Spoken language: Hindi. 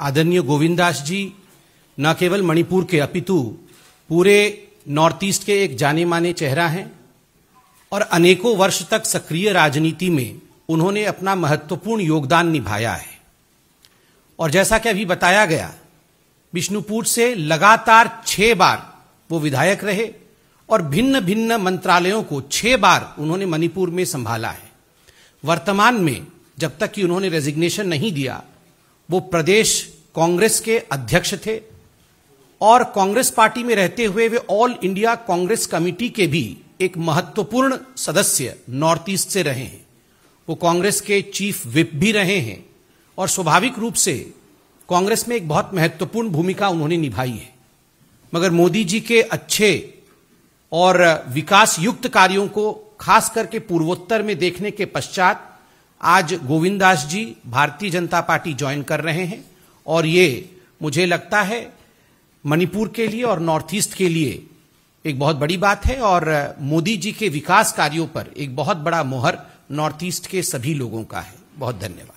आदरणीय गोविंदास जी न केवल मणिपुर के अपितु पूरे नॉर्थ ईस्ट के एक जाने माने चेहरा हैं और अनेकों वर्ष तक सक्रिय राजनीति में उन्होंने अपना महत्वपूर्ण योगदान निभाया है और जैसा कि अभी बताया गया विष्णुपुर से लगातार छह बार वो विधायक रहे और भिन्न भिन्न मंत्रालयों को छह बार उन्होंने मणिपुर में संभाला है वर्तमान में जब तक कि उन्होंने रेजिग्नेशन नहीं दिया वो प्रदेश कांग्रेस के अध्यक्ष थे और कांग्रेस पार्टी में रहते हुए वे ऑल इंडिया कांग्रेस कमेटी के भी एक महत्वपूर्ण सदस्य नॉर्थ ईस्ट से रहे हैं वो कांग्रेस के चीफ विप भी रहे हैं और स्वाभाविक रूप से कांग्रेस में एक बहुत महत्वपूर्ण भूमिका उन्होंने निभाई है मगर मोदी जी के अच्छे और विकास युक्त कार्यों को खास करके पूर्वोत्तर में देखने के पश्चात आज दास जी भारतीय जनता पार्टी ज्वाइन कर रहे हैं और ये मुझे लगता है मणिपुर के लिए और नॉर्थ ईस्ट के लिए एक बहुत बड़ी बात है और मोदी जी के विकास कार्यों पर एक बहुत बड़ा मोहर नॉर्थ ईस्ट के सभी लोगों का है बहुत धन्यवाद